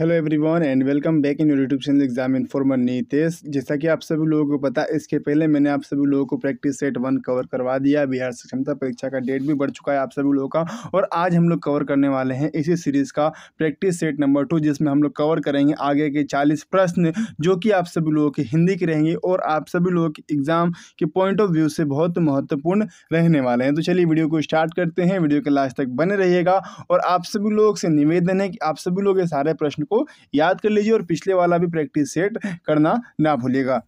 hello everyone and welcome back in your YouTube channel exam informer Nitesh जैसा कि आप सभी लोगों को पता है इसके पहले मैंने आप सभी लोगों को प्रैक्टिस सेट वन कवर करवा दिया बिहार सक्षमता परीक्षा का डेट भी बढ़ चुका है आप सभी लोगों का और आज हम लोग कवर करने वाले हैं इसी सीरीज़ का प्रैक्टिस सेट नंबर टू जिसमें हम लोग कवर करेंगे आगे के चालीस प्रश्न जो कि आप सभी लोगों की हिंदी के रहेंगे और आप सभी लोगों के एग्ज़ाम के पॉइंट ऑफ व्यू से बहुत महत्वपूर्ण रहने वाले हैं तो चलिए वीडियो को स्टार्ट करते हैं वीडियो के लास्ट तक बने रहिएगा और आप सभी लोगों से निवेदन है कि आप सभी लोग ये सारे प्रश्न को याद कर लीजिए और पिछले वाला भी प्रैक्टिस सेट करना ना भूलिएगा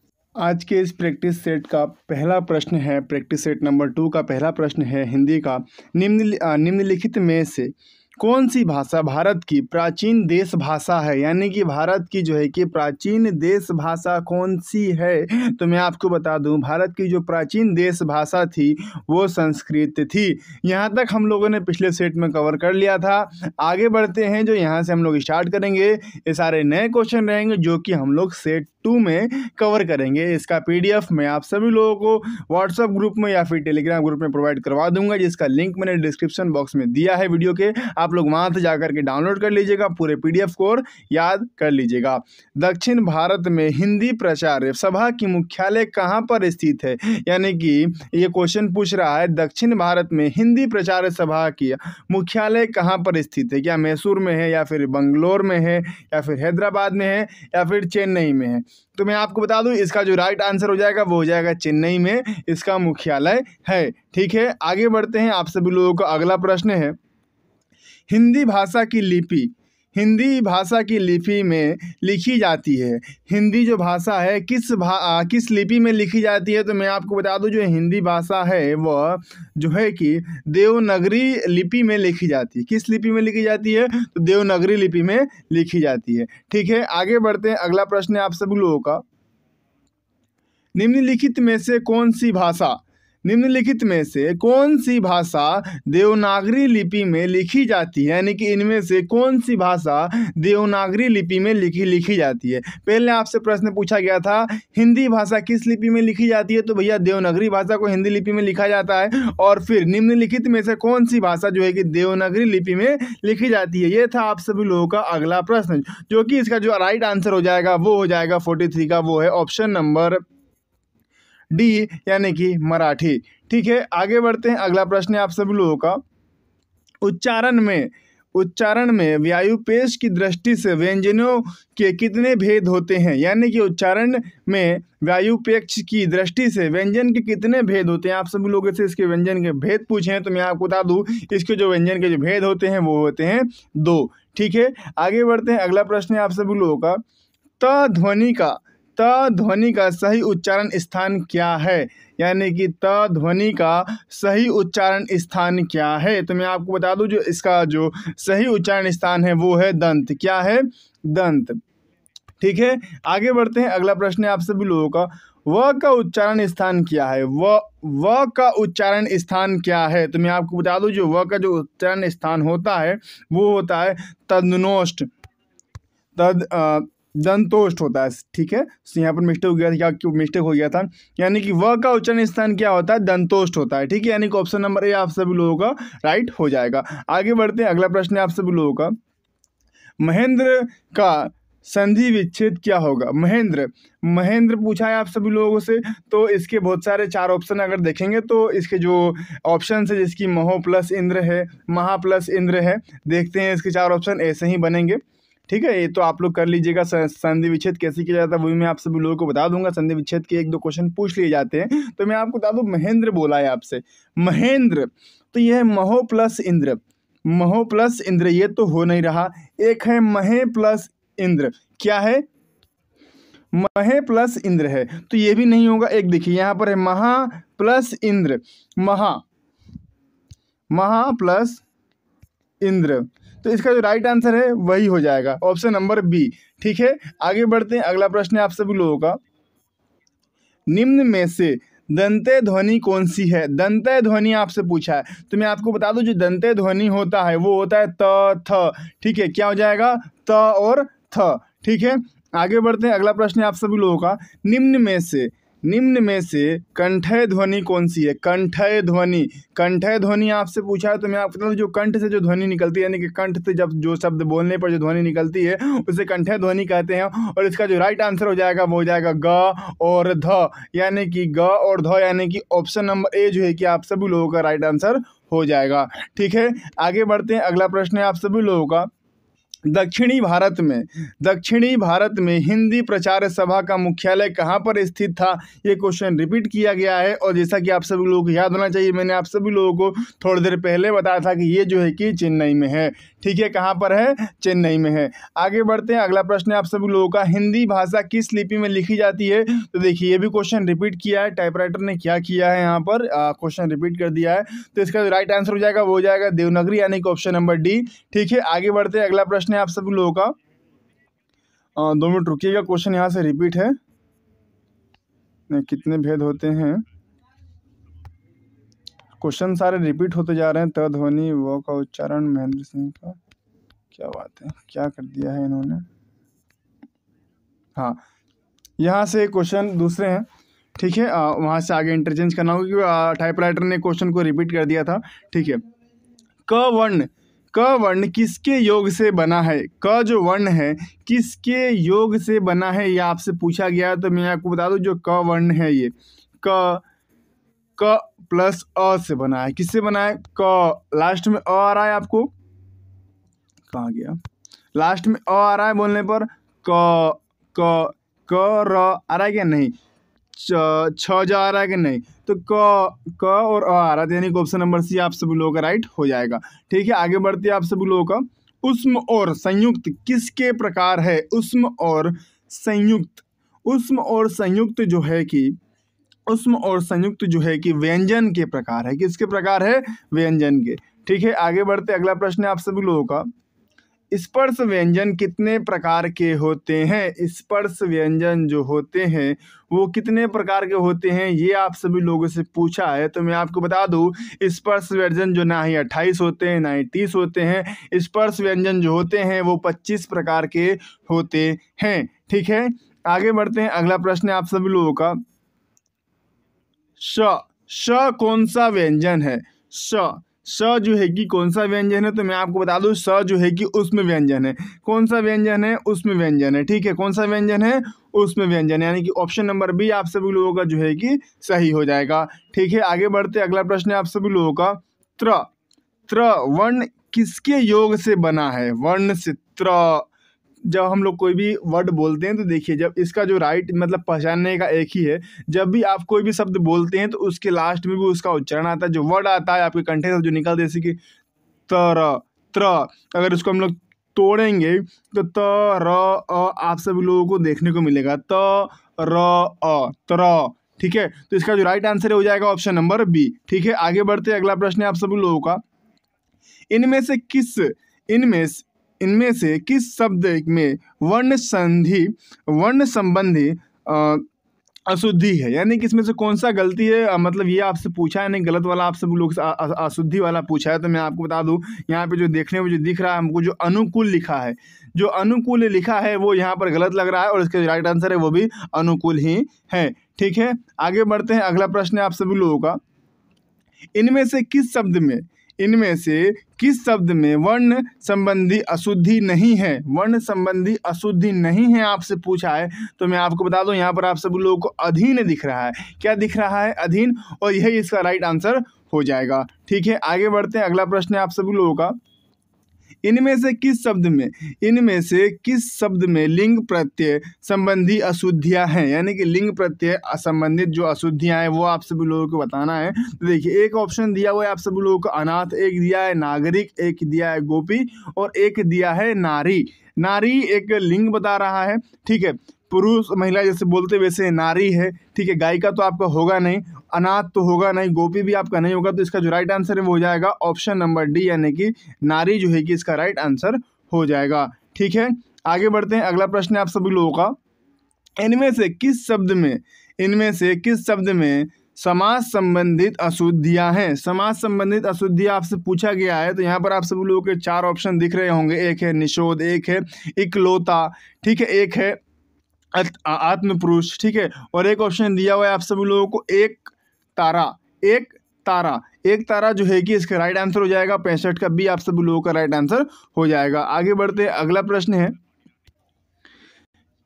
आज के इस प्रैक्टिस सेट का पहला प्रश्न है प्रैक्टिस सेट नंबर टू का पहला प्रश्न है हिंदी का निम्न निम्नलिखित में से कौन सी भाषा भारत की प्राचीन देश भाषा है यानी कि भारत की जो है कि प्राचीन देश भाषा कौन सी है तो मैं आपको बता दूं भारत की जो प्राचीन देश भाषा थी वो संस्कृत थी यहाँ तक हम लोगों ने पिछले सेट में कवर कर लिया था आगे बढ़ते हैं जो यहाँ से हम लोग स्टार्ट करेंगे ये सारे नए क्वेश्चन रहेंगे जो कि हम लोग सेट टू में कवर करेंगे इसका पीडीएफ मैं आप सभी लोगों को व्हाट्सएप ग्रुप में या फिर टेलीग्राम ग्रुप में प्रोवाइड करवा दूंगा जिसका लिंक मैंने डिस्क्रिप्शन बॉक्स में दिया है वीडियो के आप लोग वहाँ से जा करके डाउनलोड कर लीजिएगा पूरे पी को याद कर लीजिएगा दक्षिण भारत में हिंदी प्रचार सभा की मुख्यालय कहाँ पर स्थित है यानी कि ये क्वेश्चन पूछ रहा है दक्षिण भारत में हिंदी प्रचार सभा की मुख्यालय कहाँ पर स्थित है क्या मैसूर में है या फिर बंगलोर में है या फिर हैदराबाद में है या फिर चेन्नई में है तो मैं आपको बता दूं इसका जो राइट आंसर हो जाएगा वो हो जाएगा चेन्नई में इसका मुख्यालय है ठीक है आगे बढ़ते हैं आप सभी लोगों का अगला प्रश्न है हिंदी भाषा की लिपि हिंदी भाषा की लिपि में लिखी जाती है हिंदी जो भाषा है किस भा किस लिपि में लिखी जाती है तो मैं आपको बता दूं जो हिंदी भाषा है वह जो है कि देवनागरी लिपि में लिखी जाती है किस लिपि में लिखी जाती है तो देवनागरी लिपि में लिखी जाती है ठीक है आगे बढ़ते हैं अगला प्रश्न है आप सभी लोगों का निम्नलिखित में से कौन सी भाषा निम्नलिखित में से कौन सी भाषा देवनागरी लिपि में लिखी जाती है यानी कि इनमें से कौन सी भाषा देवनागरी लिपि में लिखी लिखी जाती है पहले आपसे प्रश्न पूछा गया था हिंदी भाषा किस लिपि में लिखी जाती है तो भैया देवनागरी भाषा को हिंदी लिपि में लिखा जाता है और फिर निम्नलिखित में से कौन सी भाषा जो है कि देवनागरी लिपि में लिखी जाती है ये था आप सभी लोगों का अगला प्रश्न जो कि इसका जो राइट आंसर हो जाएगा वो हो जाएगा फोर्टी थ्री का वो है ऑप्शन नंबर डी यानी कि मराठी ठीक है आगे बढ़ते हैं अगला प्रश्न है आप सभी लोगों का उच्चारण में उच्चारण में व्यायुपेश की दृष्टि से व्यंजनों के कितने भेद होते हैं यानी कि उच्चारण में वायुपेक्ष की दृष्टि से व्यंजन के कितने भेद होते हैं आप सभी लोगों से इसके व्यंजन के भेद पूछे हैं तो मैं आपको बता दूं इसके जो व्यंजन के जो भेद होते हैं वो होते हैं दो ठीक है आगे बढ़ते हैं अगला प्रश्न है आप सभी लोगों का त ध्वनि का त ध्वनि का सही उच्चारण स्थान क्या है यानी कि त ध्वनि का सही उच्चारण स्थान क्या है तो मैं आपको बता दूं जो इसका जो सही उच्चारण स्थान है वो है दंत क्या है दंत ठीक है आगे बढ़ते हैं अगला प्रश्न है आप सभी लोगों का व का उच्चारण स्थान क्या है व व का उच्चारण स्थान क्या है तो मैं आपको बता दूं जो व का जो उच्चारण स्थान होता है वो होता है तदनोष्ट तद दंतोष्ट होता है ठीक है तो यहाँ पर मिस्टेक हो गया था क्या मिस्टेक हो गया था यानी कि व का उच्चारण स्थान क्या होता है दंतोष्ट होता है ठीक है यानी कि ऑप्शन नंबर ए आप सभी लोगों का राइट हो जाएगा आगे बढ़ते हैं अगला प्रश्न है आप सभी लोगों का महेंद्र का संधि विच्छेद क्या होगा महेंद्र महेंद्र पूछा है आप सभी लोगों से तो इसके बहुत सारे चार ऑप्शन अगर देखेंगे तो इसके जो ऑप्शन है जिसकी महो प्लस इंद्र है महा प्लस इंद्र है देखते हैं इसके चार ऑप्शन ऐसे ही बनेंगे ठीक है ये तो आप लोग कर लीजिएगा संधि विच्छेद कैसे किया जाता है वो भी मैं आप सभी लोगों को बता दूंगा संधि विच्छेद के एक दो क्वेश्चन पूछ लिए जाते हैं तो मैं आपको बता दूँ महेंद्र बोला है आपसे महेंद्र तो यह है महो प्लस इंद्र महो प्लस इंद्र ये तो हो नहीं रहा एक है महे प्लस इंद्र क्या है महे प्लस इंद्र है तो ये भी नहीं होगा एक देखिए यहां पर है महा प्लस इंद्र महा महा प्लस इंद्र तो इसका जो राइट आंसर है वही हो जाएगा ऑप्शन नंबर बी ठीक है आगे बढ़ते हैं अगला प्रश्न है आप सभी लोगों का निम्न में से दंते ध्वनि कौन सी है दंते ध्वनि आपसे पूछा है तो मैं आपको बता दूं जो दंते ध्वनि होता है वो होता है त थ ठीक है क्या हो जाएगा त और थ ठीक है आगे बढ़ते हैं अगला प्रश्न है आप सभी लोगों का निम्न में से निम्न में से कंठय ध्वनि कौन सी है कंठय ध्वनि कंठय ध्वनि आपसे पूछा है तो मैं आपको दूँ जो कंठ से जो ध्वनि निकलती है यानी कि कंठ से जब जो शब्द बोलने पर जो ध्वनि निकलती है उसे कंठय ध्वनि कहते हैं और इसका जो राइट आंसर हो जाएगा वो हो जाएगा ग और ध यानी कि ग और ध यानी कि ऑप्शन नंबर ए जो है कि आप सभी लोगों का राइट आंसर हो जाएगा ठीक है आगे बढ़ते हैं अगला प्रश्न है आप सभी लोगों का दक्षिणी भारत में दक्षिणी भारत में हिंदी प्रचार सभा का मुख्यालय कहाँ पर स्थित था ये क्वेश्चन रिपीट किया गया है और जैसा कि आप सभी लोगों को याद होना चाहिए मैंने आप सभी लोगों को थोड़ी देर पहले बताया था कि ये जो है कि चेन्नई में है ठीक है कहाँ पर है चेन्नई में है आगे बढ़ते हैं अगला प्रश्न है आप सभी लोगों का हिंदी भाषा किस लिपि में लिखी जाती है तो देखिए ये भी क्वेश्चन रिपीट किया है टाइपराइटर ने क्या किया है यहाँ पर क्वेश्चन रिपीट कर दिया है तो इसका राइट आंसर हो जाएगा वो हो जाएगा देवनगरी यानी कि ऑप्शन नंबर डी ठीक है आगे बढ़ते हैं अगला प्रश्न है आप सभी लोगों का दो मिनट रुकिएगा क्वेश्चन यहाँ से रिपीट है कितने भेद होते हैं क्वेश्चन सारे रिपीट होते जा रहे हैं त ध्वनि व का उच्चारण महेंद्र सिंह का क्या बात है क्या कर दिया है इन्होंने हाँ यहाँ से क्वेश्चन दूसरे हैं ठीक है आ, वहाँ से आगे इंटरचेंज करना होगा क्योंकि टाइपराइटर ने क्वेश्चन को रिपीट कर दिया था ठीक है क वर्ण क वर्ण किसके योग से बना है क जो वर्ण है किसके योग से बना है ये आपसे पूछा गया है तो मैं आपको बता दूँ जो क वर्ण है ये क क प्लस अ से बना है किससे बना है क लास्ट में अ आ रहा है आपको कहा गया लास्ट में अ आ रहा है बोलने पर क क क र आ रहा है क्या नहीं छ जा आ रहा है कि नहीं तो क क और अ आ रहा है तो यानी कि ऑप्शन नंबर सी आप सभी लोगों का राइट हो जाएगा ठीक है आगे बढ़ते हैं आप सभी लोगों का उष्म और संयुक्त किसके प्रकार है उष्म और संयुक्त उष्म और संयुक्त जो है कि उष्म और संयुक्त जो है कि व्यंजन के प्रकार है किसके प्रकार है व्यंजन के ठीक है आगे बढ़ते अगला प्रश्न है आप सभी लोगों का स्पर्श व्यंजन कितने प्रकार के होते हैं स्पर्श व्यंजन जो होते हैं वो कितने प्रकार के होते हैं ये आप सभी लोगों से पूछा है तो मैं आपको बता दूं स्पर्श व्यंजन जो ना ही अट्ठाईस होते हैं ना ही तीस होते हैं स्पर्श व्यंजन जो होते हैं वो पच्चीस प्रकार के होते हैं ठीक है आगे बढ़ते हैं अगला प्रश्न है आप सभी लोगों का श श कौन सा व्यंजन है श स जो है कि कौन सा व्यंजन है तो मैं आपको बता दूं स जो है कि उसमें व्यंजन है कौन सा व्यंजन है उसमें व्यंजन है ठीक है कौन सा व्यंजन है उसमें व्यंजन यानी कि ऑप्शन नंबर बी आप सभी लोगों का जो है कि सही हो जाएगा ठीक है आगे बढ़ते अगला प्रश्न है आप सभी लोगों का त्र त्र वर्ण किसके योग से बना है वर्ण से त्र जब हम लोग कोई भी वर्ड बोलते हैं तो देखिए जब इसका जो राइट मतलब पहचानने का एक ही है जब भी आप कोई भी शब्द बोलते हैं तो उसके लास्ट में भी उसका उच्चारण आता है जो वर्ड आता है आपके कंठे से जो निकलते जैसे कि तर त्र अगर इसको हम लोग तोड़ेंगे तो त र अ आप सभी लोगों को देखने को मिलेगा त र अ त्र ठीक है तो इसका जो राइट आंसर है हो जाएगा ऑप्शन नंबर बी ठीक है आगे बढ़ते अगला प्रश्न है आप सभी लोगों का इनमें से किस इनमें इनमें से किस शब्द में वर्ण संधि वर्ण संबंधी अशुद्धि है यानी कि इसमें से कौन सा गलती है मतलब ये आपसे पूछा है नहीं गलत वाला आपसे लोग अशुद्धि वाला पूछा है तो मैं आपको बता दूं यहाँ पे जो देखने में जो दिख रहा है हमको जो अनुकूल लिखा है जो अनुकूल लिखा है वो यहाँ पर गलत लग रहा है और इसका जो राइट आंसर है वो भी अनुकूल ही है ठीक है आगे बढ़ते हैं अगला प्रश्न है आप सभी लोगों का इनमें से किस शब्द में इनमें से किस शब्द में वर्ण संबंधी अशुद्धि नहीं है वर्ण संबंधी अशुद्धि नहीं है आपसे पूछा है तो मैं आपको बता दूं यहाँ पर आप सब लोगों को अधीन दिख रहा है क्या दिख रहा है अधीन और यही इसका राइट आंसर हो जाएगा ठीक है आगे बढ़ते हैं अगला प्रश्न है आप सभी लोगों का इनमें से किस शब्द में इनमें से किस शब्द में लिंग प्रत्यय संबंधी अशुद्धियाँ हैं यानी कि लिंग प्रत्यय संबंधित जो अशुद्धियाँ हैं वो आप सभी लोगों को बताना है तो देखिए एक ऑप्शन दिया हुआ है आप सभी लोगों को अनाथ एक दिया है नागरिक एक दिया है गोपी और एक दिया है नारी नारी एक लिंग बता रहा है ठीक है पुरुष महिला जैसे बोलते वैसे नारी है ठीक है गाय का तो आपका होगा नहीं अनाथ तो होगा नहीं गोपी भी आपका नहीं होगा तो इसका जो राइट आंसर है वो हो जाएगा ऑप्शन नंबर डी यानी कि नारी जो है कि इसका राइट आंसर हो जाएगा ठीक है आगे बढ़ते हैं अगला प्रश्न है आप सभी लोगों का इनमें से किस शब्द में इनमें से किस शब्द में समाज संबंधित अशुद्धियां हैं समाज संबंधित अशुद्धियां आपसे पूछा गया है तो यहाँ पर आप सभी लोगों के चार ऑप्शन दिख रहे होंगे एक है निशोध एक है इकलौता ठीक है एक है आत्म पुरुष ठीक है और एक ऑप्शन दिया हुआ है आप सभी लोगों को एक तारा एक तारा एक तारा जो है कि इसका राइट आंसर हो जाएगा पैंसठ का भी आप सभी लोगों का राइट आंसर हो जाएगा आगे बढ़ते हैं अगला प्रश्न है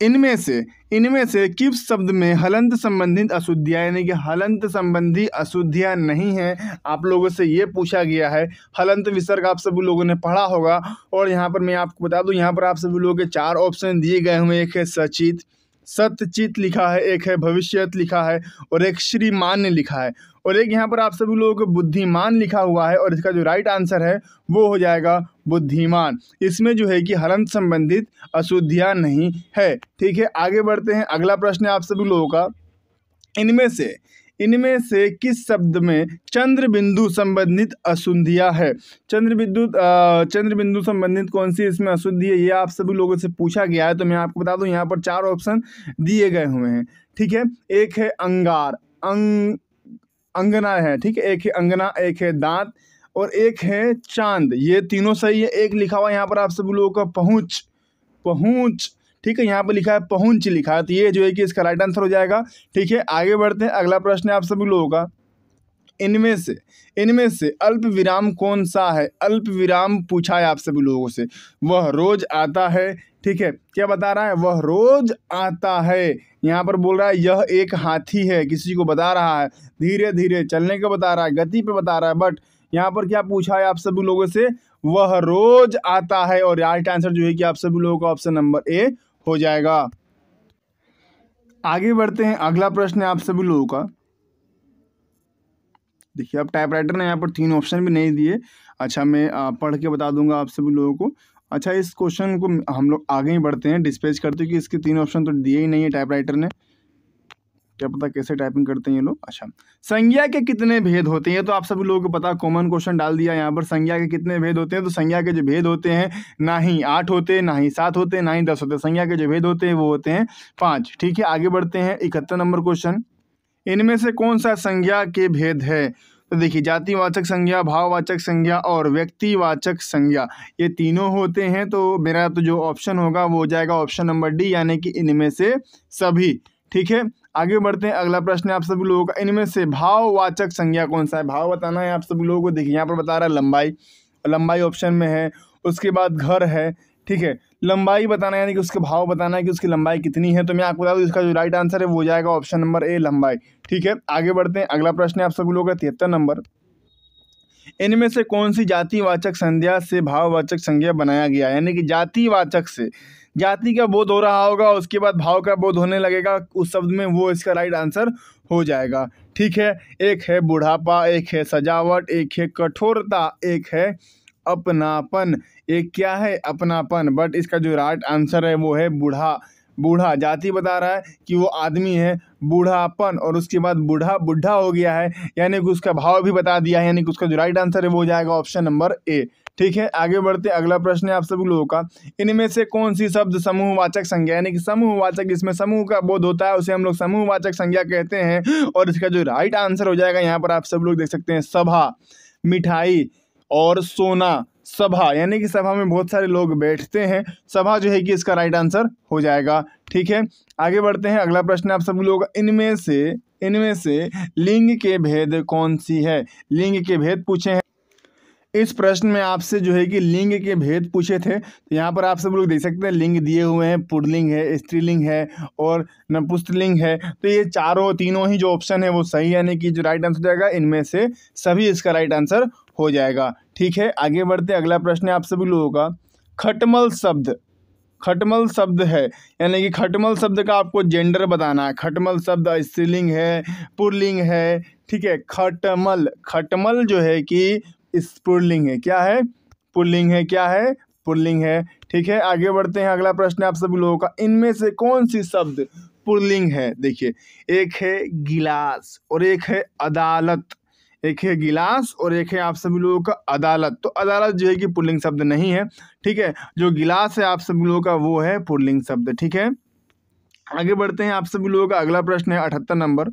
इनमें से इनमें से किस शब्द में हलंत संबंधित अशुद्धियाँ यानी कि हलंत संबंधी अशुद्धियाँ नहीं हैं आप लोगों से ये पूछा गया है हलंत विसर्ग आप सभी लोगों ने पढ़ा होगा और यहाँ पर मैं आपको बता दूँ यहाँ पर आप सभी लोगों के चार ऑप्शन दिए गए हुए एक है सचित सत्यचित लिखा है एक है भविष्यत लिखा है और एक श्रीमान लिखा है और एक यहाँ पर आप सभी लोगों को बुद्धिमान लिखा हुआ है और इसका जो राइट आंसर है वो हो जाएगा बुद्धिमान इसमें जो है कि हरंत संबंधित अशुद्धियाँ नहीं है ठीक है आगे बढ़ते हैं अगला प्रश्न है आप सभी लोगों का इनमें से इनमें से किस शब्द में चंद्र बिंदु संबंधित अशुद्धियाँ है चंद्र बिंदु चंद्र बिंदु संबंधित कौन सी इसमें अशुद्धि है ये आप सभी लोगों से पूछा गया है तो मैं आपको बता दूं यहाँ पर चार ऑप्शन दिए गए हुए हैं ठीक है एक है अंगार अंग अंगना है ठीक है एक है अंगना एक है दांत और एक है चांद ये तीनों सही है एक लिखा हुआ यहाँ पर आप सभी लोगों का पहुँच पहुँच ठीक है यहाँ पर लिखा है पहुंच लिखा है तो ये जो है कि इसका राइट आंसर हो जाएगा ठीक है आगे बढ़ते हैं अगला प्रश्न है आप सभी लोगों का इनमें से इनमें से अल्प विराम कौन सा है अल्प विराम पूछा है आप सभी लोगों से वह रोज आता है ठीक है क्या बता रहा है वह रोज आता है यहाँ पर बोल रहा है यह एक हाथी है किसी को बता रहा है धीरे धीरे चलने का बता रहा है गति पे बता रहा है बट यहाँ पर क्या पूछा है आप सभी लोगों से वह रोज आता है और राइट आंसर जो है कि आप सभी लोगों का ऑप्शन नंबर ए हो जाएगा आगे बढ़ते हैं अगला प्रश्न है आप सभी लोगों का देखिए अब टाइपराइटर ने यहाँ पर तीन ऑप्शन भी नहीं दिए अच्छा मैं पढ़ के बता दूंगा आप सभी लोगों को अच्छा इस क्वेश्चन को हम लोग आगे ही बढ़ते हैं डिस्पेज करते हैं कि इसके तीन ऑप्शन तो दिए ही नहीं है टाइपराइटर ने क्या पता कैसे टाइपिंग करते हैं ये लोग अच्छा संज्ञा के कितने भेद होते हैं तो आप सभी लोगों को पता कॉमन क्वेश्चन डाल दिया यहाँ पर संज्ञा के कितने भेद होते हैं तो संज्ञा के जो भेद होते हैं ना ही आठ होते हैं ना ही सात होते हैं ना ही दस होते हैं संज्ञा के जो भेद होते हैं वो होते हैं पाँच ठीक है आगे बढ़ते हैं इकहत्तर नंबर क्वेश्चन इनमें से कौन सा संज्ञा के भेद है तो देखिए जातिवाचक संज्ञा भाववाचक संज्ञा और व्यक्तिवाचक संज्ञा ये तीनों होते हैं तो मेरा तो जो ऑप्शन होगा वो हो जाएगा ऑप्शन नंबर डी यानी कि इनमें से सभी ठीक है आगे बढ़ते हैं अगला प्रश्न है आप सभी लोगों का इनमें से भाववाचक संज्ञा कौन सा है भाव बताना है आप सभी लोगों को देखिए यहाँ पर बता रहा है लंबाई लंबाई ऑप्शन में है उसके बाद घर है ठीक है लंबाई बताना यानी कि उसके भाव बताना है कि उसकी लंबाई कितनी है तो मैं आपको बता दूँ इसका जो राइट आंसर है वो जाएगा ऑप्शन नंबर ए लंबाई ठीक है आगे बढ़ते हैं अगला प्रश्न है आप सभी लोगों का तिहत्तर नंबर इनमें से कौन सी जातिवाचक संज्ञा से भाववाचक संज्ञा बनाया गया यानी कि जातिवाचक से जाति का बोध हो रहा होगा उसके बाद भाव का बोध होने लगेगा उस शब्द में वो इसका राइट आंसर हो जाएगा ठीक है एक है बुढ़ापा एक है सजावट एक है कठोरता एक है अपनापन एक क्या है अपनापन बट इसका जो राइट आंसर है वो है बूढ़ा बूढ़ा जाति बता रहा है कि वो आदमी है बूढ़ापन और उसके बाद बूढ़ा बूढ़ा हो गया है यानी कि उसका भाव भी बता दिया है यानी कि उसका जो राइट आंसर है वो हो जाएगा ऑप्शन नंबर ए ठीक है आगे बढ़ते अगला प्रश्न है आप सभी लोगों का इनमें से कौन सी शब्द समूहवाचक संज्ञा यानी कि समूहवाचक इसमें समूह का बोध होता है उसे हम लोग समूहवाचक संज्ञा कहते हैं और इसका जो राइट आंसर हो जाएगा यहाँ पर आप सब लोग देख सकते हैं सभा मिठाई और सोना सभा यानी कि सभा में बहुत सारे लोग बैठते हैं सभा जो है कि इसका राइट आंसर हो जाएगा ठीक है आगे बढ़ते हैं अगला प्रश्न आप सब लोग इनमें से इनमें से लिंग के भेद कौन सी है लिंग के भेद पूछे हैं इस प्रश्न में आपसे जो है कि लिंग के भेद पूछे थे तो यहाँ पर आप सब लोग देख सकते हैं लिंग दिए हुए हैं पुरलिंग है स्त्रीलिंग है और नपुस्तलिंग है तो ये चारों तीनों ही जो ऑप्शन है वो सही यानी कि जो राइट आंसर जाएगा इनमें से सभी इसका राइट आंसर हो जाएगा ठीक है आगे बढ़ते अगला प्रश्न आप सभी लोगों का खटमल शब्द खटमल शब्द है यानी कि खटमल शब्द का आपको जेंडर बताना है खटमल शब्द स्त्रीलिंग है पुरलिंग है ठीक है खटमल खटमल जो है कि स्पुरलिंग है क्या है पुल्लिंग है क्या है पुल्लिंग है ठीक है आगे बढ़ते हैं अगला प्रश्न आप सभी लोगों का इनमें से कौन सी शब्द पुल्लिंग है देखिए एक है गिलास और एक है अदालत एक है गिलास और एक है आप सभी लोगों का अदालत तो अदालत जो है कि पुल्लिंग शब्द नहीं है ठीक है जो गिलास है आप सभी लोगों का वो है पुल्लिंग शब्द ठीक है आगे बढ़ते हैं आप सभी लोगों का अगला प्रश्न है अठहत्तर नंबर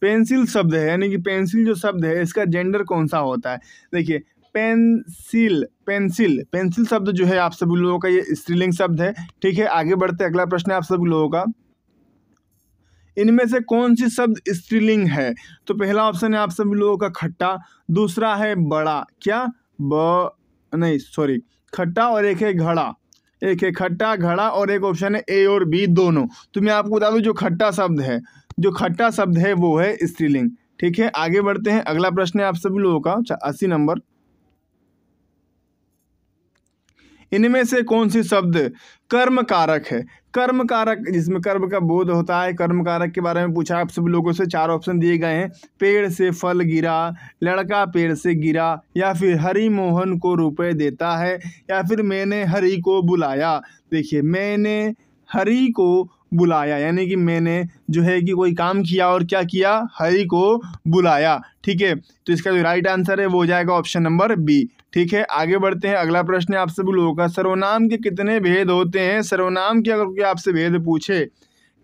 पेंसिल शब्द है यानी कि पेंसिल जो शब्द है इसका जेंडर कौन सा होता है देखिए पेंसिल पेंसिल पेंसिल शब्द जो है आप सभी लोगों का ये स्त्रीलिंग शब्द है ठीक है आगे बढ़ते अगला प्रश्न है आप सभी लोगों का इनमें से कौन सी शब्द स्त्रीलिंग है तो पहला ऑप्शन है आप सभी लोगों का खट्टा दूसरा है बड़ा क्या ब नहीं सॉरी खट्टा और एक है घड़ा एक है खट्टा घड़ा और एक ऑप्शन है ए और बी दोनों तो मैं आपको बता दूँ जो खट्टा शब्द है जो खट्टा शब्द है वो है स्त्रीलिंग ठीक है आगे बढ़ते हैं अगला प्रश्न है आप सभी लोगों का अच्छा, अस्सी नंबर इनमें से कौन सी शब्द कर्म कारक है कर्म कारक जिसमें कर्म का बोध होता है कर्म कारक के बारे में पूछा आप सभी लोगों से चार ऑप्शन दिए गए हैं पेड़ से फल गिरा लड़का पेड़ से गिरा या फिर हरि मोहन को रुपए देता है या फिर मैंने हरि को बुलाया देखिए मैंने हरि को बुलाया यानी कि मैंने जो है कि कोई काम किया और क्या किया हरी को बुलाया ठीक है तो इसका जो राइट आंसर है वो हो जाएगा ऑप्शन नंबर बी ठीक है आगे बढ़ते हैं अगला प्रश्न है आप सभी लोगों का सर्वनाम के कितने भेद होते हैं सर्वनाम के अगर आपसे भेद पूछे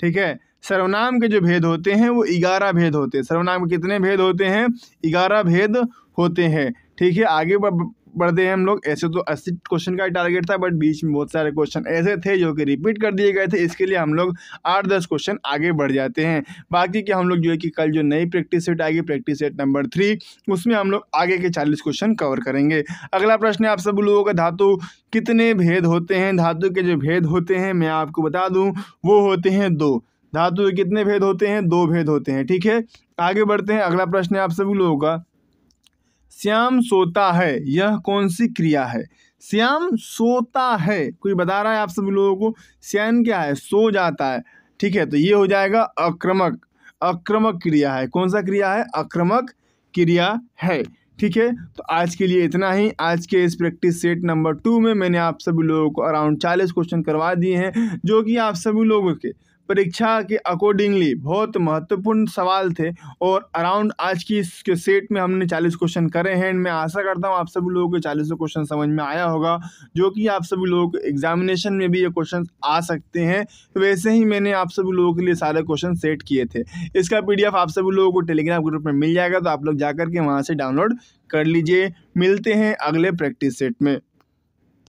ठीक है सर्वनाम के जो भेद होते हैं वो ग्यारह भेद होते हैं सर्वनाम के कितने भेद होते हैं ग्यारह भेद होते हैं ठीक है आगे बढ़ते हैं हम लोग ऐसे तो अस्सी क्वेश्चन का टारगेट था बट बीच में बहुत सारे क्वेश्चन ऐसे थे जो कि रिपीट कर दिए गए थे इसके लिए हम लोग आठ दस क्वेश्चन आगे बढ़ जाते हैं बाकी के हम लोग जो है कि कल जो नई प्रैक्टिस सेट आएगी प्रैक्टिस सेट नंबर थ्री उसमें हम लोग आगे के चालीस क्वेश्चन कवर करेंगे अगला प्रश्न है आप सब लोगों का धातु कितने भेद होते हैं धातु के जो भेद होते हैं मैं आपको बता दूँ वो होते हैं दो धातु के कितने भेद होते हैं दो भेद होते हैं ठीक है आगे बढ़ते हैं अगला प्रश्न है आप सभी लोगों का श्याम सोता है यह कौन सी क्रिया है श्याम सोता है कोई बता रहा है आप सभी लोगों को श्याम क्या है सो जाता है ठीक है तो ये हो जाएगा आक्रमक आक्रमक क्रिया है कौन सा क्रिया है आक्रमक क्रिया है ठीक है तो आज के लिए इतना ही आज के इस प्रैक्टिस सेट नंबर टू में मैंने आप सभी लोगों को अराउंड चालीस क्वेश्चन करवा दिए हैं जो कि आप सभी लोगों के परीक्षा के अकॉर्डिंगली बहुत महत्वपूर्ण सवाल थे और अराउंड आज की इस सेट में हमने चालीस क्वेश्चन करे हैं एंड मैं आशा करता हूँ आप सभी लोगों को चालीसों क्वेश्चन समझ में आया होगा जो कि आप सभी लोगों एग्जामिनेशन में भी ये क्वेश्चन आ सकते हैं वैसे ही मैंने आप सभी लोगों के लिए सारे क्वेश्चन सेट किए थे इसका पी आप सभी लोगों को टेलीग्राम ग्रुप में मिल जाएगा तो आप लोग जा के वहाँ से डाउनलोड कर लीजिए मिलते हैं अगले प्रैक्टिस सेट में